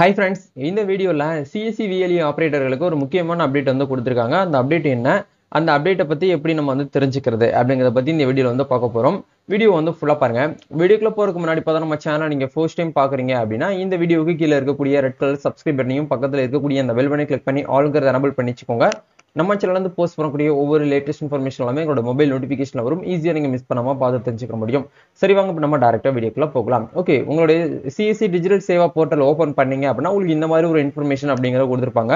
hi friends இந்த வீடியோவில் CSC VLE ஆப்ரேட்டர்களுக்கு e ஒரு முக்கியமான அப்டேட் வந்து கொடுத்துருக்காங்க அந்த அப்டேட் என்ன அந்த அப்டேட்டை பற்றி எப்படி நம்ம வந்து தெரிஞ்சுக்கிறது அப்படிங்கிறத பற்றி இந்த வீடியோவில் வந்து பார்க்க போகிறோம் வீடியோ வந்து ஃபுல்லாக பாருங்கள் வீடியோக்குள்ளே போகிறதுக்கு முன்னாடி பார்த்தா நம்ம சேனல் நீங்கள் ஃபர்ஸ்ட் டைம் பார்க்குறீங்க அப்படின்னா இந்த வீடியோவுக்கு கீழே இருக்கக்கூடிய ரெட் கலர் சப்ஸ்கிரைப் பண்ணியும் பக்கத்தில் இருக்கக்கூடிய அந்த வெல்வனை கிளிக் பண்ணி ஆளுங்கிறத அனபிள் பண்ணிச்சுக்கோங்க நம்ம சேனல்லேருந்து போஸ்ட் பண்ணக்கூடிய ஒவ்வொரு லேட்டஸ்ட் இன்ஃபர்மேஷன் எல்லாமே எங்களோட மொபைல் நோட்டிஃபிகேஷன் வரும் ஈஸியாக நீங்கள் மிஸ் பண்ணாமல் பார்த்து தெரிஞ்சுக்க முடியும் சரி வாங்க இப்போ நம்ம டேரக்டாக வீடியோக்குள்ள போகலாம் ஓகே உங்களுடைய CSC digital Seva portal open பண்ணீங்க அப்படின்னா உங்களுக்கு இந்த மாதிரி ஒரு இன்ஃபர்மேஷன் அப்படிங்கிற கொடுத்துருப்பாங்க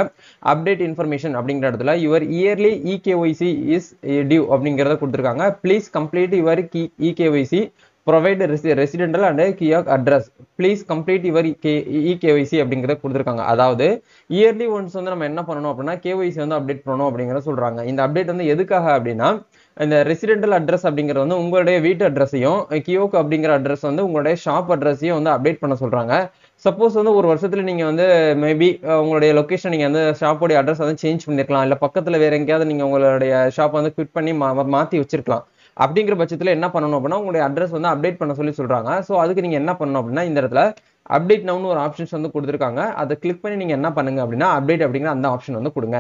அப்டேட் இன்ஃபர்மேஷன் அப்படிங்கிற இடத்துல your yearly eKYC is due அப்படிங்கிறத கொடுத்துருக்காங்க please complete your eKYC provide residential and of address please complete your E KYC அப்படிங்கிறத கொடுத்துருக்காங்க அதாவது இயர்லி ஒன்ஸ் வந்து நம்ம என்ன பண்ணணும் அப்படின்னா கேஒய்சி வந்து அப்டேட் பண்ணணும் அப்படிங்கிறத சொல்கிறாங்க இந்த அப்டேட் வந்து எதுக்காக அப்படின்னா இந்த ரெசிடென்டல் அட்ரஸ் அப்படிங்கிறது வந்து உங்களுடைய வீட்டு அட்ரஸையும் கியோக் அப்படிங்கிற அட்ரஸ் வந்து உங்களுடைய ஷாப் அட்ரஸையும் வந்து அப்டேட் பண்ண சொல்கிறாங்க சப்போஸ் வந்து ஒரு வருஷத்தில் நீங்கள் வந்து மேபி உங்களுடைய லொக்கேஷன் நீங்கள் வந்து ஷாப்போடைய அட்ரஸ் வந்து சேஞ்ச் பண்ணிருக்கலாம் இல்லை பக்கத்தில் வேறு எங்கேயாவது நீங்கள் உங்களுடைய ஷாப் வந்து குவிட் பண்ணி மா மாற்றி வச்சிருக்கலாம் அப்படிங்கிற பட்சத்தில் என்ன பண்ணணும் அப்படின்னா உங்களுடைய அட்ரஸ் வந்து அப்டேட் பண்ண சொல்லி சொல்கிறாங்க ஸோ அதுக்கு நீங்கள் என்ன பண்ணணும் அப்படின்னா இந்த இடத்துல அப்டேட் நவுன்னு ஒரு ஆப்ஷன்ஸ் வந்து கொடுத்துருக்காங்க அதை கிளிக் பண்ணி நீங்கள் என்ன பண்ணுங்க அப்படின்னா அப்டேட் அப்படிங்கிற அந்த ஆப்ஷன் வந்து கொடுங்க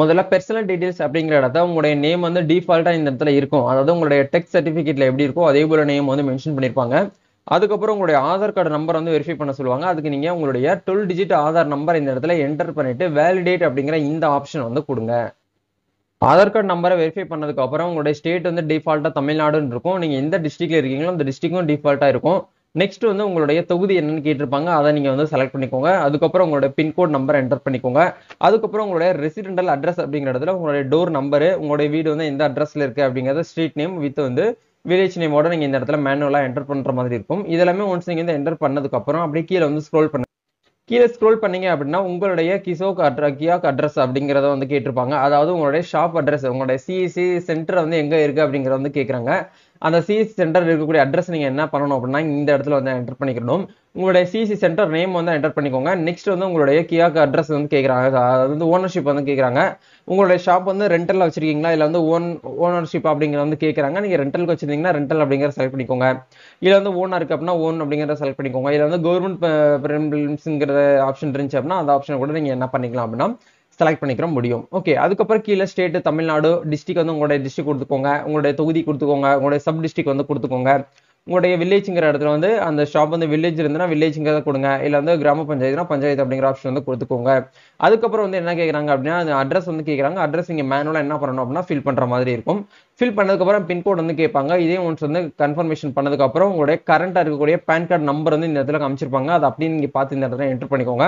முதல்ல பர்சனல் டீடைல்ஸ் அப்படிங்கிற இடத்த உங்களுடைய நேம் வந்து டிஃபால்ட்டாக இந்த இடத்துல இருக்கும் அதாவது உங்களுடைய டெக்ஸ்ட் சர்டிஃபிகேட்டில் எப்படி இருக்கோ அதே போல் நேம் வந்து மென்ஷன் பண்ணியிருப்பாங்க அதுக்கப்புறம் உங்களுடைய ஆதார் கார்டு நம்பர் வந்து வெரிஃபை பண்ண சொல்லுவாங்க அதுக்கு நீங்கள் உங்களுடைய டுவெல் டிஜிட் ஆதார் நம்பர் இந்த இடத்துல என்டர் பண்ணிவிட்டு வேலிடேட் அப்படிங்கிற இந்த ஆப்ஷன் வந்து கொடுங்க ஆதார் கார்டு நம்பரை வெரிஃபை பண்ணதுக்கு அப்புறம் உங்களுடைய ஸ்டேட் வந்து டிஃபால்ட்டாக தமிழ்நாடுன்னு இருக்கும் நீங்கள் எந்த டிஸ்ட்ரிக்ட்ல இருக்கீங்களோ அந்த டிஸ்ட்ரிக்கும் டிஃபால்ட்டாக இருக்கும் நெக்ஸ்ட் வந்து உங்களுடைய தொகுதி என்னன்னு கேட்டிருப்பாங்க அதை நீங்கள் வந்து செலக்ட் பண்ணிக்கோங்க அதுக்கப்புறம் உங்களுடைய பின்கோட் நம்பர் என்டர் பண்ணிக்கோங்க அதுக்கப்புறம் உங்களுடைய ரெசிடென்டல் அட்ரஸ் அப்படிங்கிற இடத்துல உங்களுடைய டோர் நம்பரு உங்களுடைய வீடு வந்து எந்த அட்ரஸ்ல இருக்கு அப்படிங்கிறத ஸ்ட்ரீட் நேம் வித் வந்து வில்லேஜ் நேமோட நீங்கள் இந்த இடத்துல மேனுவலாக என்டர் பண்ற மாதிரி இருக்கும் இதெல்லாமே ஒன்ஸ் நீங்கள் வந்து என்டர் பண்ணதுக்கப்புறம் அப்படியே கீழே வந்து ஸ்க்ரோல் பண்ண கீழே ஸ்க்ரோல் பண்ணீங்க அப்படின்னா உங்களுடைய கிசோக் அட்ர கியாக் அட்ரஸ் அப்படிங்கிறத வந்து கேட்டிருப்பாங்க அதாவது உங்களுடைய ஷாப் அட்ரஸ் உங்களுடைய சிஇசி சென்டர் வந்து எங்கே இருக்குது அப்படிங்கிறத வந்து கேட்குறாங்க அந்த சிசி சென்டர் இருக்கக்கூடிய அட்ரஸ் நீங்கள் என்ன பண்ணணும் அப்படின்னா இந்த இடத்துல வந்து என்டர் பண்ணிக்கணும் உங்களுடைய சிசி சென்டர் நேம் வந்து என்டர் பண்ணிக்கோங்க நெக்ஸ்ட் வந்து உங்களுடைய கியாக்கு அட்ரஸ் வந்து கேட்குறாங்க அது வந்து ஓனர்ஷிப் வந்து கேட்குறாங்க உங்களுடைய ஷாப் வந்து ரெண்டலில் வச்சிருக்கீங்களா இல்லை வந்து ஓன் ஓனர்ஷிப் அப்படிங்கிற வந்து கேட்குறாங்க நீங்கள் ரெண்டலுக்கு வச்சிருந்தீங்கன்னா ரெண்டல் அப்படிங்கிற செலக்ட் பண்ணிக்கோங்க இல்லை வந்து ஓனர் இருக்கு அப்படின்னா ஓன் அப்படிங்கிற செலக்ட் பண்ணிக்கோங்க இல்லை வந்து கவர்மெண்ட் பிரிமில்ஸுங்கிற ஆப்ஷன் இருந்துச்சு அப்படின்னா அந்த ஆப்ஷனை கூட நீங்கள் என்ன பண்ணிக்கலாம் அப்படின்னா செலக்ட் பண்ணிக்கிற முடியும் ஓகே அதுக்கப்புறம் கீழே ஸ்டேட் தமிழ்நாடு டிஸ்ட்ரிக் வந்து உங்களுடைய டிஸ்ட்ரிக் கொடுத்துக்கோங்க உங்களுடைய தொகுதி கொடுத்துக்கோங்க உங்களுடைய சப் டிஸ்ட்ரிக் வந்து கொடுத்துக்கோங்க உங்களுடைய வில்லேஜுங்கிற இடத்துல வந்து அந்த ஷாப் வந்து வில்லேஜ் இருந்ததுன்னா வில்லேஜுங்கிறத கொடுங்க இல்லை வந்து கிராம பஞ்சாயத்துனா பஞ்சாயத்து அப்படிங்கிற ஆப்ஷன் வந்து கொடுத்துக்கோங்க அதுக்கப்புறம் வந்து என்ன கேக்குறாங்க அப்படின்னா அந்த அட்ரஸ் வந்து கேக்குறாங்க அட்ரஸ் இங்க மேனுவலா என்ன பண்ணணும் அப்படின்னா ஃபில் பண்ற மாதிரி இருக்கும் ஃபில் பண்ணதுக்கப்புறம் பின்கோட் வந்து கேட்பாங்க இதே ஒன்ஸ் வந்து கன்ஃபர்மேஷன் பண்ணதுக்கு அப்புறம் உங்களுடைய கரண்ட்டாக இருக்கக்கூடிய பேன் கார்டு நம்பர் வந்து இந்த இடத்துல காமிச்சிருப்பாங்க அது அப்படியே நீங்க பார்த்து இந்த இடத்துல என்டர் பண்ணிக்கோங்க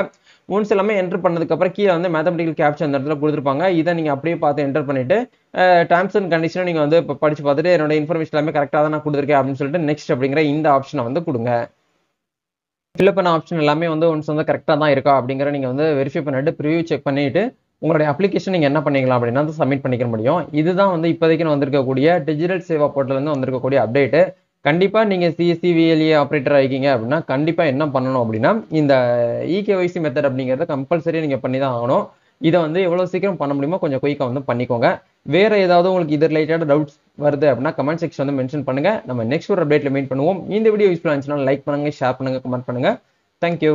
ஒன்ஸ் எல்லாமே என்ட்ரு பண்ணதுக்கப்புறம் கீழே வந்து மேத்தமெட்டிக்கல் கேப்ச்சர் அந்த இடத்துல கொடுத்துருப்பாங்க இதை நீங்க அப்படியே பார்த்து என்டர் பண்ணிட்டு டேர்ம்ஸ் அண்ட் கண்டிஷனை நீங்கள் வந்து இப்போ படித்து பார்த்துட்டு என்னோட இன்ஃபர்மேஷன் எல்லாமே கரெக்டாக தான் நான் கொடுத்துருக்கேன் அப்படின்னு சொல்லிட்டு நெக்ஸ்ட் அப்படிங்கிற இந்த ஆப்ஷனை வந்து கொடுங்க ஃபில்அப் பண்ண ஆப்ஷன் எல்லாமே வந்து ஒன்ஸ் வந்து கரெக்டாக தான் இருக்கா அப்படிங்கிற நீங்கள் வந்து வெரிஃபை பண்ணிட்டு ப்ரிவியூ செக் பண்ணிவிட்டு உங்களுடைய அப்ளிகேஷன் நீங்கள் என்ன பண்ணிக்கலாம் அப்படின்னா வந்து சப்மிட் பண்ணிக்க முடியும் இதுதான் வந்து இப்போதைக்கு வந்திருக்கக்கூடிய டிஜிட்டல் சேவா போர்ட்டல்லேருந்து வந்திருக்கக்கூடிய அப்டேட்டு கண்டிப்பாக நீங்கள் சிஎஸ்சி e ஆப்ரேட்டர் ஆகிக்கிங்க அப்படின்னா கண்டிப்பாக என்ன பண்ணணும் அப்படின்னா இந்த இகேஒய்சி e மெத்தட் அப்படிங்கிறத கம்பல்சரி நீங்கள் பண்ணி தான் ஆகணும் இதை வந்து எவ்வளோ சீக்கிரம் பண்ண முடியுமோ கொஞ்சம் குயிக்காக வந்து பண்ணிக்கோங்க வேற ஏதாவது உங்களுக்கு இது ரிலேட்டட் டவுட்ஸ் வருது அப்படின்னா கமெண்ட் செக்ஷன் வந்து மென்ஷன் பண்ணுங்க நம்ம நெக்ஸ்ட் ஒரு அப்டேட்ல மீட் பண்ணுவோம் இந்த வீடியோ யூஸ்ஃபுல்லாக இருந்துச்சுன்னா லைக் பண்ணுங்க ஷேர் பண்ணுங்க கமெண்ட் பண்ணுங்க தேங்க்யூ